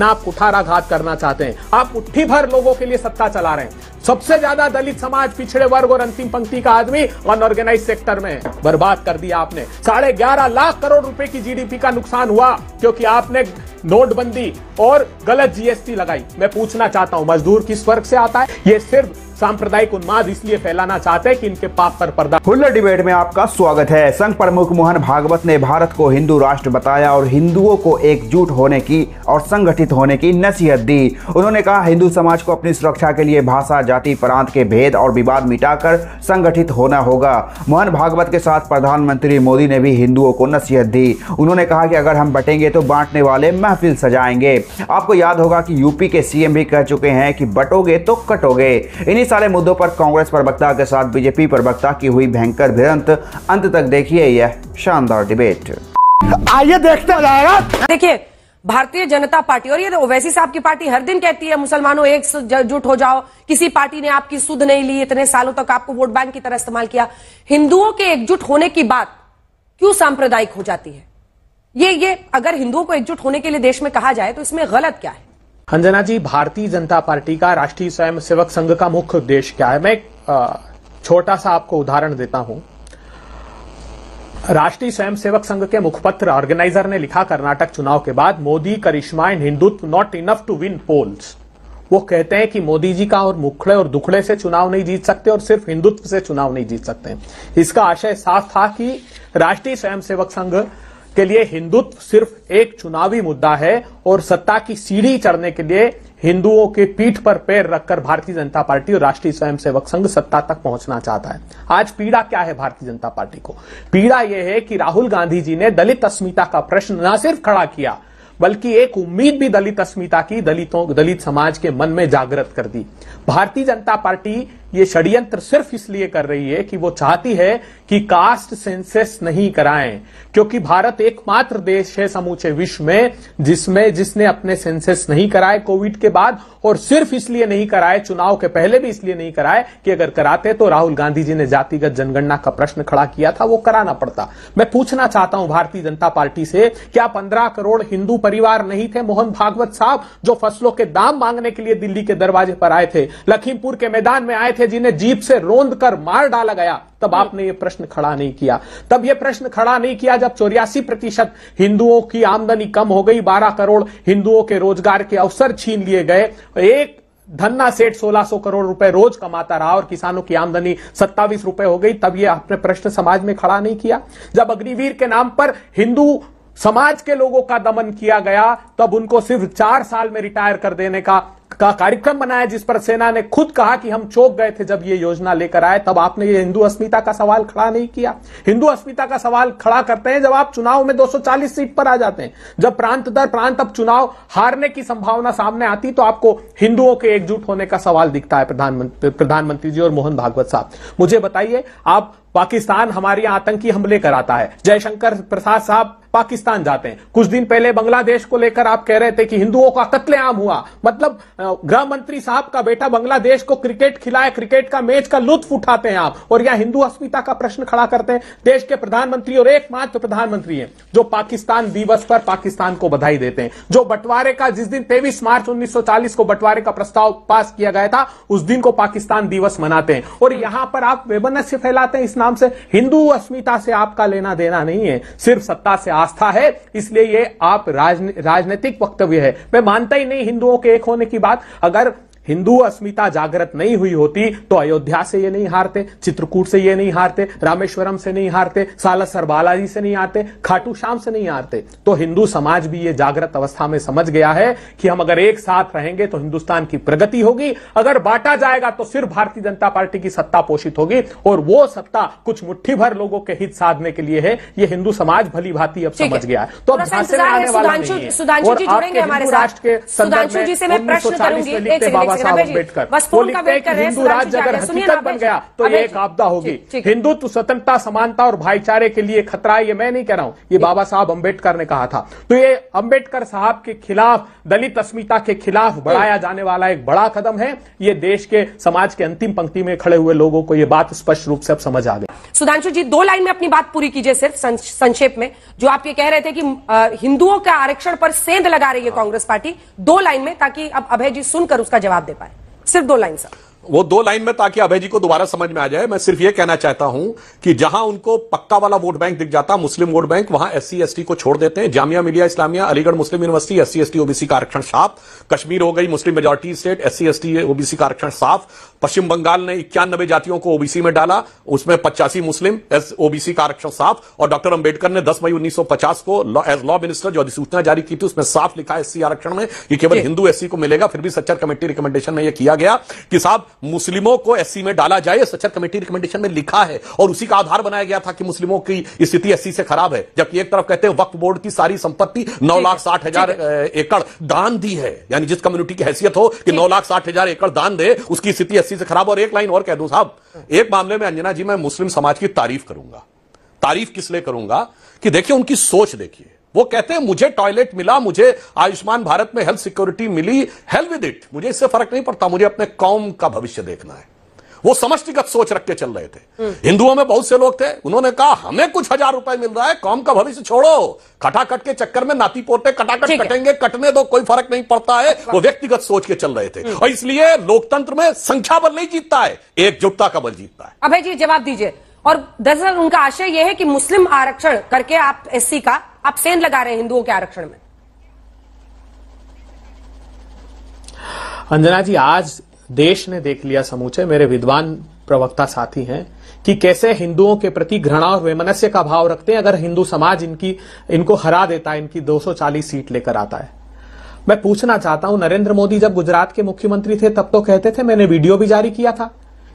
ना आप कुठाराघात करना चाहते हैं आप उठी भर लोगों के लिए सत्ता चला रहे हैं सबसे ज्यादा दलित समाज पिछड़े वर्ग और अंतिम पंक्ति का आदमी अनऑर्गेनाइज सेक्टर में बर्बाद कर दिया आपने साढ़े ग्यारह लाख करोड़ रुपए की जीडीपी का नुकसान हुआ क्योंकि आपने नोटबंदी और गलत जीएसटी लगाई मैं पूछना चाहता हूं मजदूर किस वर्ग से आता है ये सिर्फ सांप्रदायिक उन्माद इसलिए फैलाना चाहते हैं कि इनके पाप पर पर्दा हुल्लर डिबेट में आपका स्वागत है संघ प्रमुख मोहन भागवत ने भारत को हिंदू राष्ट्र बताया और हिंदुओं को एकजुट होने की और संगठित होने की नसीहत दी उन्होंने कहा हिंदू समाज को अपनी सुरक्षा के लिए भाषा जाति प्रांत के भेद और विवाद मिटाकर संगठित होना होगा मोहन भागवत के साथ प्रधानमंत्री मोदी ने भी हिंदुओं को नसीहत दी उन्होंने कहा कि अगर हम बटेंगे तो बांटने वाले महफिल सजाएंगे आपको याद होगा कि यूपी के सीएम भी कह चुके हैं कि बटोगे तो कटोगे इन्हीं सारे मुद्दों पर कांग्रेस प्रवक्ता के साथ बीजेपी प्रवक्ता की हुई भयंकर भिड़ंत अंत तक देखिए यह शानदार डिबेट आइए देखते देखिए भारतीय जनता पार्टी और ये तो ओवैसी साहब की पार्टी हर दिन कहती है मुसलमानों एक जुट हो जाओ किसी पार्टी ने आपकी सुध नहीं ली इतने सालों तक आपको वोट बैंक की तरह इस्तेमाल किया हिंदुओं के एकजुट होने की बात क्यों सांप्रदायिक हो जाती है ये ये अगर हिंदुओं को एकजुट होने के लिए देश में कहा जाए तो इसमें गलत क्या है अंजना जी भारतीय जनता पार्टी का राष्ट्रीय स्वयं सेवक संघ का मुख्य उद्देश्य क्या है मैं एक छोटा सा आपको उदाहरण देता हूं राष्ट्रीय स्वयं सेवक संघ के मुखपत्र ऑर्गेनाइजर ने लिखा कर्नाटक चुनाव के बाद मोदी करिश्मा and Hindutva not enough to win polls वो कहते हैं कि मोदी जी का और मुखड़े और दुखड़े से चुनाव नहीं जीत सकते और सिर्फ हिंदुत्व से चुनाव नहीं जीत सकते इसका आशय साफ था कि राष्ट्रीय स्वयंसेवक संघ के लिए हिंदुत्व सिर्फ एक चुनावी मुद्दा है और सत्ता की सीढ़ी चढ़ने के लिए हिंदुओं के पीठ पर पैर रखकर भारतीय जनता पार्टी और राष्ट्रीय स्वयंसेवक संघ सत्ता तक पहुंचना चाहता है आज पीड़ा क्या है भारतीय जनता पार्टी को पीड़ा यह है कि राहुल गांधी जी ने दलित अस्मिता का प्रश्न न सिर्फ खड़ा किया बल्कि एक उम्मीद भी दलित अस्मिता की दलितों दलित समाज के मन में जागृत कर दी भारतीय जनता पार्टी ये षड्यंत्र सिर्फ इसलिए कर रही है कि वो चाहती है कि कास्ट सेंसेस नहीं कराएं क्योंकि भारत एकमात्र देश है समूचे विश्व में जिसमें जिसने अपने सेंसेस नहीं कराए कोविड के बाद और सिर्फ इसलिए नहीं कराए चुनाव के पहले भी इसलिए नहीं कराए कि अगर कराते तो राहुल गांधी जी ने जातिगत जनगणना का प्रश्न खड़ा किया था वो कराना पड़ता मैं पूछना चाहता हूं भारतीय जनता पार्टी से क्या पंद्रह करोड़ हिंदू परिवार नहीं थे मोहन भागवत साहब जो फसलों के दाम मांगने के लिए दिल्ली के दरवाजे पर आए थे लखीमपुर के मैदान में आए थे थे जिन्हें जीप से रोंद कर मार डाला गया तब आपने ये प्रश्न खड़ा नहीं किया तब ये प्रश्न खड़ा नहीं किया जब चौरासी प्रतिशत हिंदुओं की आमदनी कम हो गई बारह करोड़ हिंदुओं के रोजगार के अवसर छीन लिए गए एक धन्ना सेठ 1600 करोड़ रुपए रोज कमाता रहा और किसानों की आमदनी सत्तावीस रुपए हो गई तब ये आपने प्रश्न समाज में खड़ा नहीं किया जब अग्निवीर के नाम पर हिंदू समाज के लोगों का दमन किया गया तब उनको सिर्फ चार साल में रिटायर कर देने का का कार्यक्रम बनाया जिस पर सेना ने खुद कहा कि हम चौक गए थे जब ये योजना लेकर आए तब आपने ये हिंदू अस्मिता का सवाल खड़ा नहीं किया हिंदू अस्मिता का सवाल खड़ा करते हैं जब आप चुनाव में 240 सीट पर आ जाते हैं जब प्रांत दर प्रांत अब चुनाव हारने की संभावना सामने आती तो आपको हिंदुओं के एकजुट होने का सवाल दिखता है प्रधानमंत्री प्रधानमंत्री जी और मोहन भागवत साहब मुझे बताइए आप पाकिस्तान हमारे यहां आतंकी हमले कराता है जयशंकर प्रसाद साहब पाकिस्तान जाते हैं कुछ दिन पहले बांग्लादेश को लेकर आप कह रहे थे कि हिंदुओं का कत्लेआम हुआ मतलब गृह मंत्री साहब का बेटा बांग्लादेश को क्रिकेट खिलाए क्रिकेट का मैच का लुत्फ उठाते हैं आप और यहां हिंदू अस्मिता का प्रश्न खड़ा करते हैं देश के प्रधानमंत्री और एकमात्र प्रधानमंत्री है जो पाकिस्तान दिवस पर पाकिस्तान को बधाई देते हैं जो बंटवारे का जिस दिन तेईस मार्च उन्नीस को बंटवारे का प्रस्ताव पास किया गया था उस दिन को पाकिस्तान दिवस मनाते हैं और यहां पर आप वेबनस्य फैलाते हैं इस नाम से हिंदू अस्मिता से आपका लेना देना नहीं है सिर्फ सत्ता से आस्था है इसलिए ये आप राजनीतिक वक्तव्य है मैं मानता ही नहीं हिंदुओं के एक होने की बात अगर हिंदू अस्मिता जागृत नहीं हुई होती तो अयोध्या से ये नहीं हारते चित्रकूट से ये नहीं हारते रामेश्वरम से नहीं हारते सालासर बालाजी से नहीं हारते खाटू श्याम से नहीं हारते तो हिंदू समाज भी ये जागृत अवस्था में समझ गया है कि हम अगर एक साथ रहेंगे तो हिंदुस्तान की प्रगति होगी अगर बांटा जाएगा तो सिर्फ भारतीय जनता पार्टी की सत्ता पोषित होगी और वो सत्ता कुछ मुठ्ठी भर लोगों के हित साधने के लिए है ये हिंदू समाज भली भांति अब समझ गया है तो अब झांसे राष्ट्र के सुधांशु जी उन्नीस सौ चालीस में लिखते बाबा साहब अम्बेडकर वो लिखते हैं कि हिंदू राज्य अगर हकीकत बन गया तो ये एक आपदा होगी हिंदुत्व स्वतंत्रता समानता और भाईचारे के लिए खतरा है ये मैं नहीं कह रहा हूँ ये बाबा साहब अम्बेडकर ने कहा था तो ये अम्बेडकर साहब के खिलाफ दलित अस्मिता के खिलाफ बढ़ाया जाने वाला एक बड़ा कदम है ये देश के समाज के अंतिम पंक्ति में खड़े हुए लोगों को ये बात स्पष्ट रूप से अब समझ आ गई सुधांशु जी दो लाइन में अपनी बात पूरी कीजिए सिर्फ संक्षेप में जो आप ये कह रहे थे कि हिंदुओं के आरक्षण पर सेंध लगा रही है हाँ। कांग्रेस पार्टी दो लाइन में ताकि अब अभय जी सुनकर उसका जवाब जवाब दे पाए सिर्फ दो लाइन सर वो दो लाइन में ताकि अभय जी को दोबारा समझ में आ जाए मैं सिर्फ ये कहना चाहता हूं कि जहां उनको पक्का वाला वोट बैंक दिख जाता मुस्लिम वोट बैंक वहां एस सी को छोड़ देते हैं Jamia Millia Islamia Aligarh Muslim university S C OBC का आरक्षण साफ कश्मीर हो गई Muslim majority state S C OBC का आरक्षण साफ पश्चिम बंगाल ने इक्यानबे जातियों को ओबीसी में डाला उसमें पचासी मुस्लिम एस ओबीसी का आरक्षण साफ और डॉक्टर अंबेडकर ने दस मई पचास को एज लॉ मिनिस्टर जो अधिसूचना जारी की थी उसमें साफ लिखा एससी आरक्षण में कि केवल हिंदू एससी को मिलेगा फिर भी सच्चर कमेटी रिकमेंडेशन में यह किया गया कि साहब मुस्लिमों को एससी में डाला जाए सचर कमेटी रिकमेंडेशन में लिखा है और उसी का आधार बनाया गया था कि मुस्लिमों की स्थिति एससी से खराब है जबकि एक तरफ कहते हैं वक्फ बोर्ड की सारी संपत्ति नौ लाख साठ हजार एकड़ दान दी है यानी जिस कम्युनिटी की हैसियत हो कि नौ लाख साठ हजार एकड़ दान दे उसकी स्थिति एससी से खराब और एक लाइन और कह दू साहब एक मामले में अंजना जी मैं मुस्लिम समाज की तारीफ करूंगा तारीफ किस लिए करूंगा कि देखिए उनकी सोच देखिए वो कहते हैं मुझे टॉयलेट मिला मुझे आयुष्मान भारत में हेल्थ सिक्योरिटी मिली हेल्थ विद इट मुझे इससे फर्क नहीं पड़ता मुझे अपने कौम का भविष्य देखना है वो समष्टिगत सोच रख के चल रहे थे हम्म। हिंदुओं में बहुत से लोग थे उन्होंने कहा हमें कुछ हजार रुपए मिल रहा है कौम का भविष्य छोड़ो खटाखट के चक्कर में नाती पोते कटाकट कटेंगे कटने दो कोई फर्क नहीं पड़ता है अच्छा। वो व्यक्तिगत सोच के चल रहे थे हम्म। और इसलिए लोकतंत्र में संख्या बल नहीं जीतता है एकजुटता का बल जीतता है अभय जी जवाब दीजिए और दरअसल उनका आशय यह है कि मुस्लिम आरक्षण करके आप एससी का आप सेन लगा रहे हैं हिंदुओं के आरक्षण में अंजना जी आज देश ने देख लिया समूचे मेरे विद्वान प्रवक्ता साथी हैं कि कैसे हिंदुओं के प्रति घृणा और वेमनस्य का भाव रखते हैं अगर हिंदू समाज इनकी इनको हरा देता है इनकी 240 सीट लेकर आता है मैं पूछना चाहता हूं नरेंद्र मोदी जब गुजरात के मुख्यमंत्री थे तब तो कहते थे मैंने वीडियो भी जारी किया था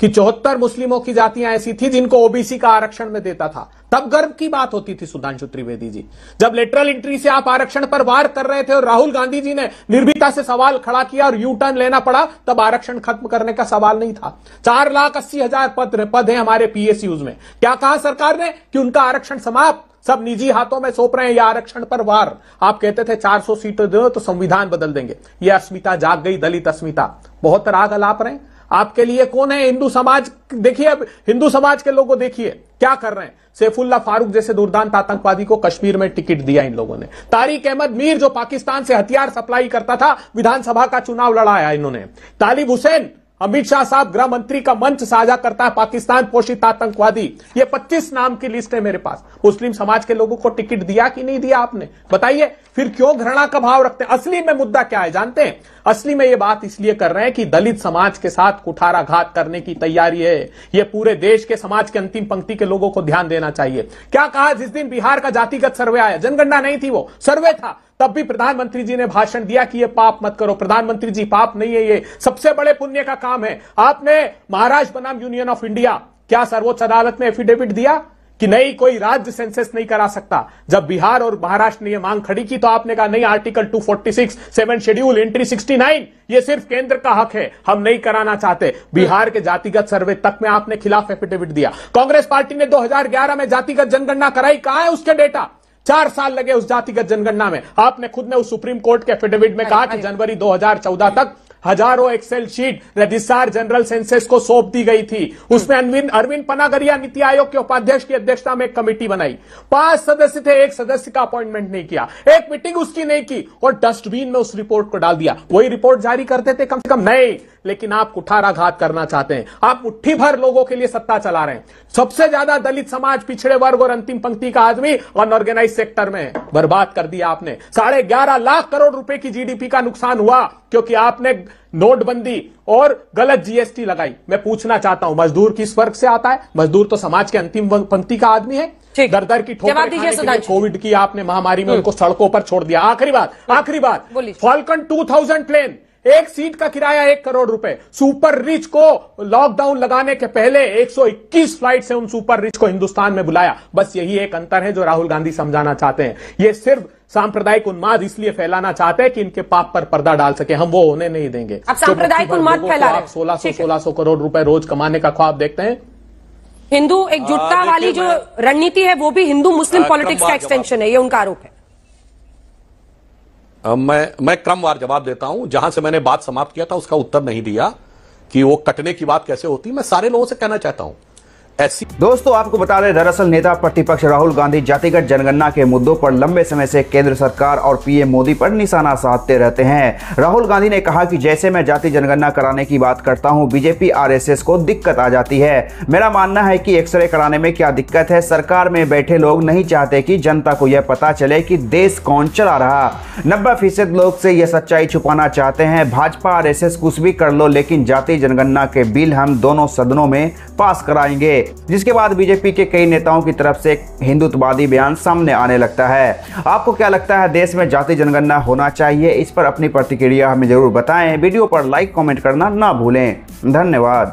कि चौहत्तर मुस्लिमों की जातियां ऐसी थी जिनको ओबीसी का आरक्षण में देता था तब गर्व की बात होती थी सुधांशु त्रिवेदी जी जब लेटरल एंट्री से आप आरक्षण पर वार कर रहे थे और राहुल गांधी जी ने निर्भीता से सवाल खड़ा किया और यू टर्न लेना पड़ा तब आरक्षण खत्म करने का सवाल नहीं था चार लाख अस्सी हजार पद पद है हमारे पीएसयूज में क्या कहा सरकार ने कि उनका आरक्षण समाप्त सब निजी हाथों में सौंप रहे हैं या आरक्षण पर वार आप कहते थे 400 सीटें दो तो संविधान बदल देंगे यह अस्मिता जाग गई दलित अस्मिता बहुत राग अलाप रहे हैं आपके लिए कौन है हिंदू समाज देखिए अब हिंदू समाज के लोगों देखिए क्या कर रहे हैं सैफुल्ला फारूक जैसे दुर्दांत आतंकवादी को कश्मीर में टिकट दिया इन लोगों ने तारिक अहमद मीर जो पाकिस्तान से हथियार सप्लाई करता था विधानसभा का चुनाव लड़ाया इन्होंने तालिब हुसैन अमित शाह साहब गृह मंत्री का मंच साझा करता है पाकिस्तान पोषित आतंकवादी ये 25 नाम की लिस्ट है मेरे पास मुस्लिम समाज के लोगों को टिकट दिया कि नहीं दिया आपने बताइए फिर क्यों घृणा का भाव रखते हैं असली में मुद्दा क्या है जानते हैं असली में ये बात इसलिए कर रहे हैं कि दलित समाज के साथ कुठाराघात करने की तैयारी है ये पूरे देश के समाज के अंतिम पंक्ति के लोगों को ध्यान देना चाहिए क्या कहा जिस दिन बिहार का जातिगत सर्वे आया जनगणना नहीं थी वो सर्वे था तब भी प्रधानमंत्री जी ने भाषण दिया कि ये पाप मत करो प्रधानमंत्री जी पाप नहीं है ये सबसे बड़े पुण्य का काम है आपने महाराष्ट्र बनाम यूनियन ऑफ इंडिया क्या सर्वोच्च अदालत ने एफिडेविट दिया कि नहीं कोई राज्य सेंसेस नहीं करा सकता जब बिहार और महाराष्ट्र ने यह मांग खड़ी की तो आपने कहा नहीं article 246 seven schedule entry nine ये सिर्फ केंद्र का हक है हम नहीं कराना चाहते बिहार के जातिगत सर्वे तक में आपने खिलाफ एफिडेविट दिया कांग्रेस पार्टी ने 2011 में जातिगत जनगणना कराई कहा है उसके डेटा चार साल लगे उस जातिगत जनगणना में आपने खुद ने उस सुप्रीम कोर्ट के एफिडेविट में कहा कि जनवरी 2014 तक हजारों excel sheet registrar general census को सौंप दी गई थी उसमें अरविंद पनागरिया नीति आयोग के उपाध्यक्ष की अध्यक्षता में एक कमेटी बनाई पांच सदस्य थे एक सदस्य का अपॉइंटमेंट नहीं किया एक मीटिंग उसकी नहीं की और डस्टबिन में उस रिपोर्ट को डाल दिया वही रिपोर्ट जारी करते थे कम से कम नहीं लेकिन आप कुठाराघात करना चाहते हैं आप मुठ्ठी भर लोगों के लिए सत्ता चला रहे हैं सबसे ज्यादा दलित समाज पिछड़े वर्ग और अंतिम पंक्ति का आदमी अनऑर्गेनाइज सेक्टर में बर्बाद कर दिया आपने साढ़े ग्यारह लाख करोड़ रुपए की जीडीपी का नुकसान हुआ क्योंकि आपने नोटबंदी और गलत जीएसटी लगाई मैं पूछना चाहता हूं मजदूर किस वर्ग से आता है मजदूर तो समाज के अंतिम पंक्ति का आदमी है दर दर की ठोकर कोविड की आपने महामारी में हम्म। उनको सड़कों पर छोड़ दिया आखिरी बात हम्म। आखिरी बात फॉल्कन थाउजेंड प्लेन एक सीट का किराया एक करोड़ रुपए सुपर रिच को लॉकडाउन लगाने के पहले 121 फ्लाइट से उन सुपर रिच को हिंदुस्तान में बुलाया बस यही एक अंतर है जो राहुल गांधी समझाना चाहते हैं ये सिर्फ सांप्रदायिक उन्माद इसलिए फैलाना चाहते हैं कि इनके पाप पर पर्दा डाल सके हम वो होने नहीं देंगे सांप्रदायिक उन्माद फैला सोलह सौ सोलह सौ करोड़ रुपए रोज कमाने का ख्वाब देखते हैं हिंदू एकजुटता वाली जो रणनीति है वो भी हिंदू मुस्लिम पॉलिटिक्स का एक्सटेंशन है ये उनका आरोप है मैं मैं क्रमवार जवाब देता हूं जहां से मैंने बात समाप्त किया था उसका उत्तर नहीं दिया कि वो कटने की बात कैसे होती मैं सारे लोगों से कहना चाहता हूं एस दोस्तों आपको बता दें दरअसल नेता प्रतिपक्ष राहुल गांधी जातिगत जनगणना के मुद्दों पर लंबे समय से केंद्र सरकार और पीएम मोदी पर निशाना साधते रहते हैं राहुल गांधी ने कहा कि जैसे मैं जाति जनगणना कराने की बात करता हूं बीजेपी आरएसएस को दिक्कत आ जाती है मेरा मानना है कि एक्सरे कराने में क्या दिक्कत है सरकार में बैठे लोग नहीं चाहते की जनता को यह पता चले की देश कौन चला रहा नब्बे फीसद लोग से यह सच्चाई छुपाना चाहते हैं भाजपा आर कुछ भी कर लो लेकिन जाति जनगणना के बिल हम दोनों सदनों में पास कराएंगे जिसके बाद बीजेपी के कई नेताओं की तरफ से हिंदुत्ववादी बयान सामने आने लगता है आपको क्या लगता है देश में जाति जनगणना होना चाहिए इस पर अपनी प्रतिक्रिया हमें जरूर बताएं वीडियो पर लाइक कॉमेंट करना ना भूलें धन्यवाद